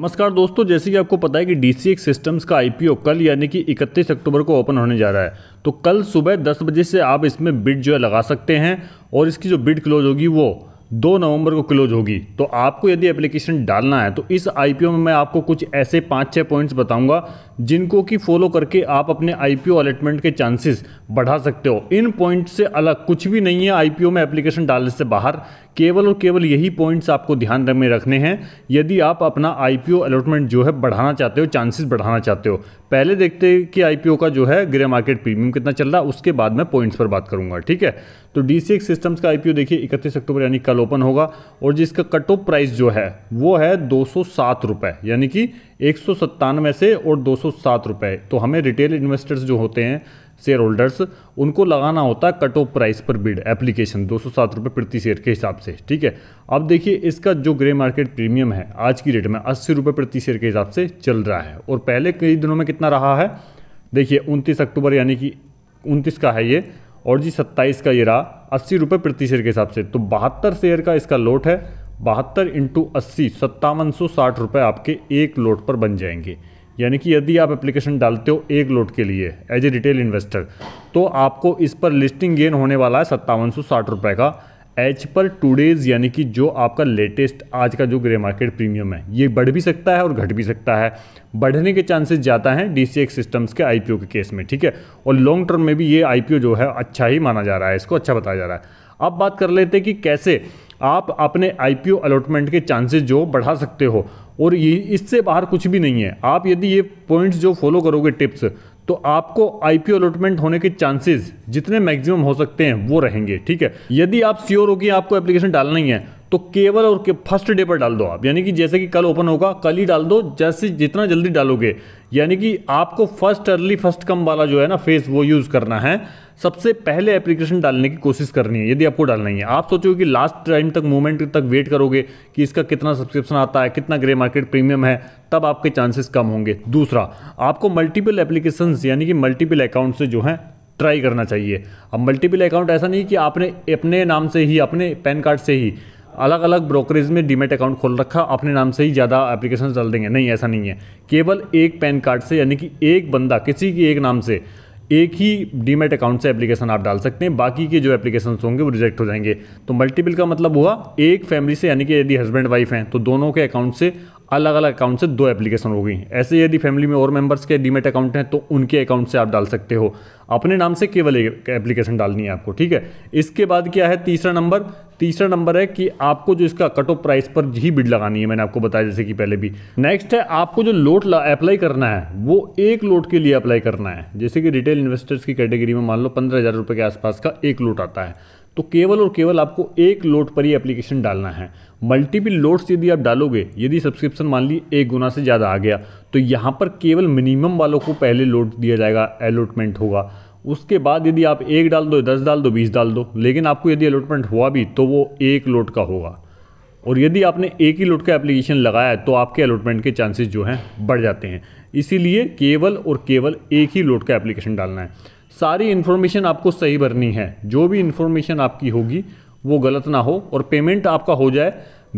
नमस्कार दोस्तों जैसे कि आपको पता है कि डी सिस्टम्स का आईपीओ कल यानी कि 31 अक्टूबर को ओपन होने जा रहा है तो कल सुबह 10 बजे से आप इसमें बिड जो है लगा सकते हैं और इसकी जो बिड क्लोज होगी वो दो नवंबर को क्लोज होगी तो आपको यदि एप्लीकेशन डालना है तो इस आईपीओ में मैं आपको कुछ ऐसे पाँच छः पॉइंट्स बताऊँगा जिनको कि फॉलो करके आप अपने आई अलॉटमेंट के चांसेस बढ़ा सकते हो इन पॉइंट्स से अलग कुछ भी नहीं है आई में एप्लीकेशन डालने से बाहर केवल और केवल यही पॉइंट्स आपको ध्यान में रखने हैं यदि आप अपना आईपीओ अलॉटमेंट जो है बढ़ाना चाहते हो चांसेस बढ़ाना चाहते हो पहले देखते हैं कि आईपीओ का जो है ग्रे मार्केट प्रीमियम कितना चल रहा है उसके बाद मैं पॉइंट्स पर बात करूंगा ठीक है तो डी सिस्टम्स का आईपीओ देखिए इकतीस अक्टूबर यानी कल ओपन होगा और जिसका कट ऑफ प्राइस जो है वो है दो यानी कि एक सौ सत्तानवे से और दो सौ सात रुपये तो हमें रिटेल इन्वेस्टर्स जो होते हैं शेयर होल्डर्स उनको लगाना होता है कट ऑफ प्राइस पर बिड एप्लीकेशन दो सौ सात रुपये प्रति शेयर के हिसाब से ठीक है अब देखिए इसका जो ग्रे मार्केट प्रीमियम है आज की डेट में अस्सी रुपये प्रति शेयर के हिसाब से चल रहा है और पहले कई दिनों में कितना रहा है देखिए उनतीस अक्टूबर यानी कि उनतीस का है ये और जी सत्ताईस का ये रहा अस्सी रुपये प्रति शेयर के हिसाब से तो बहत्तर शेयर का इसका लोट है बहत्तर इंटू अस्सी सत्तावन सौ साठ रुपये आपके एक लोट पर बन जाएंगे यानी कि यदि आप एप्लीकेशन डालते हो एक लोट के लिए एज ए रिटेल इन्वेस्टर तो आपको इस पर लिस्टिंग गेन होने वाला है सत्तावन सौ साठ रुपये का एच पर टू डेज़ यानी कि जो आपका लेटेस्ट आज का जो ग्रे मार्केट प्रीमियम है ये बढ़ भी सकता है और घट भी सकता है बढ़ने के चांसेस ज़्यादा हैं डी सिस्टम्स के आई के केस में ठीक है और लॉन्ग टर्म में भी ये आई जो है अच्छा ही माना जा रहा है इसको अच्छा बताया जा रहा है अब बात कर लेते हैं कि कैसे आप अपने आईपीओ अलॉटमेंट के चांसेस जो बढ़ा सकते हो और ये इससे बाहर कुछ भी नहीं है आप यदि ये पॉइंट्स जो फॉलो करोगे टिप्स तो आपको आईपीओ अलॉटमेंट होने के चांसेस जितने मैक्सिमम हो सकते हैं वो रहेंगे ठीक है यदि आप श्योर हो कि आपको एप्लीकेशन डालना ही है तो केवल और के फर्स्ट डे पर डाल दो आप यानी कि जैसे कि कल ओपन होगा कल ही डाल दो जैसे जितना जल्दी डालोगे यानी कि आपको फर्स्ट अर्ली फर्स्ट कम वाला जो है ना फेस वो यूज़ करना है सबसे पहले एप्लीकेशन डालने की कोशिश करनी है यदि आपको डालना ही है आप सोचोगे कि लास्ट टाइम तक मोमेंट तक वेट करोगे कि इसका कितना सब्सक्रिप्शन आता है कितना ग्रे मार्केट प्रीमियम है तब आपके चांसेस कम होंगे दूसरा आपको मल्टीपल एप्लीकेशन यानी कि मल्टीपल अकाउंट से जो है ट्राई करना चाहिए अब मल्टीपल अकाउंट ऐसा नहीं कि आपने अपने नाम से ही अपने पैन कार्ड से ही अलग अलग ब्रोकरेज में डीमेट अकाउंट खोल रखा अपने नाम से ही ज़्यादा एप्लीकेशन डाल देंगे नहीं ऐसा नहीं है केवल एक पैन कार्ड से यानी कि एक बंदा किसी के एक नाम से एक ही डीमेट अकाउंट से एप्लीकेशन आप डाल सकते हैं बाकी के जो एप्लीकेशन होंगे वो रिजेक्ट हो जाएंगे तो मल्टीपल का मतलब हुआ एक फैमिली से यानी कि यदि हस्बैंड वाइफ हैं तो दोनों के अकाउंट से अलग अलग अकाउंट से दो एप्लीकेशन हो गई ऐसे यदि फैमिली में और मेंबर्स के डीमेट अकाउंट हैं तो उनके अकाउंट से आप डाल सकते हो अपने नाम से केवल एक एप्लीकेशन डालनी है आपको ठीक है इसके बाद क्या है तीसरा नंबर तीसरा नंबर है कि आपको जो इसका कट ऑफ प्राइस पर ही बिड लगानी है मैंने आपको बताया जैसे कि पहले भी नेक्स्ट है आपको जो लोट अप्लाई करना है वो एक लोट के लिए अप्लाई करना है जैसे कि रिटेल इन्वेस्टर्स की कैटेगरी में मान लो पंद्रह हज़ार रुपये के आसपास का एक लोट आता है तो केवल और केवल आपको एक लोड पर ही एप्लीकेशन डालना है मल्टीपल लोड्स यदि आप डालोगे यदि सब्सक्रिप्शन मान ली एक गुना से ज़्यादा आ गया तो यहाँ पर केवल मिनिमम वालों को पहले लोड दिया जाएगा अलॉटमेंट होगा उसके बाद यदि आप एक डाल दो दस डाल दो बीस डाल दो लेकिन आपको यदि अलॉटमेंट हुआ भी तो वो एक लोड का होगा और यदि आपने एक ही लोड का एप्लीकेशन लगाया है तो आपके अलॉटमेंट के चांसेस जो हैं बढ़ जाते हैं इसीलिए केवल और केवल एक ही लोड का एप्लीकेशन डालना है सारी इन्फॉर्मेशन आपको सही भरनी है जो भी इन्फॉर्मेशन आपकी होगी वो गलत ना हो और पेमेंट आपका हो जाए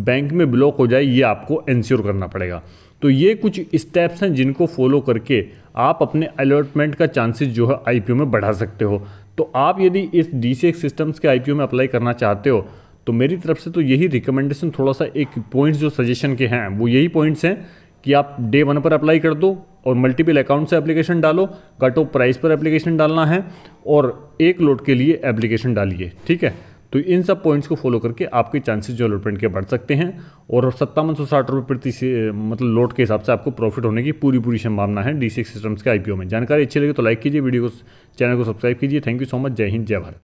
बैंक में ब्लॉक हो जाए ये आपको इंश्योर करना पड़ेगा तो ये कुछ स्टेप्स हैं जिनको फॉलो करके आप अपने अलॉटमेंट का चांसेस जो है आईपीओ में बढ़ा सकते हो तो आप यदि इस डी सिस्टम्स के आईपीओ में अप्लाई करना चाहते हो तो मेरी तरफ से तो यही रिकमेंडेशन थोड़ा सा एक पॉइंट्स जो सजेशन के हैं वो यही पॉइंट्स हैं कि आप डे वन पर अप्लाई कर दो और मल्टीपल अकाउंट से एप्लीकेशन डालो कट ऑफ प्राइस पर एप्लीकेशन डालना है और एक लोट के लिए एप्लीकेशन डालिए ठीक है तो इन सब पॉइंट्स को फॉलो करके आपके चांसेस जो अलॉटमेंट के बढ़ सकते हैं और सत्तावन सौ साठ रुपये प्रति मतलब लोट के हिसाब से आपको प्रॉफिट होने की पूरी पूरी संभावना है डी सिस्टम्स के आईपीओ में जानकारी अच्छी लगे तो लाइक कीजिए वीडियो को चैनल को सब्सक्राइब कीजिए थैंक यू सो मच जय हिंद जय भारत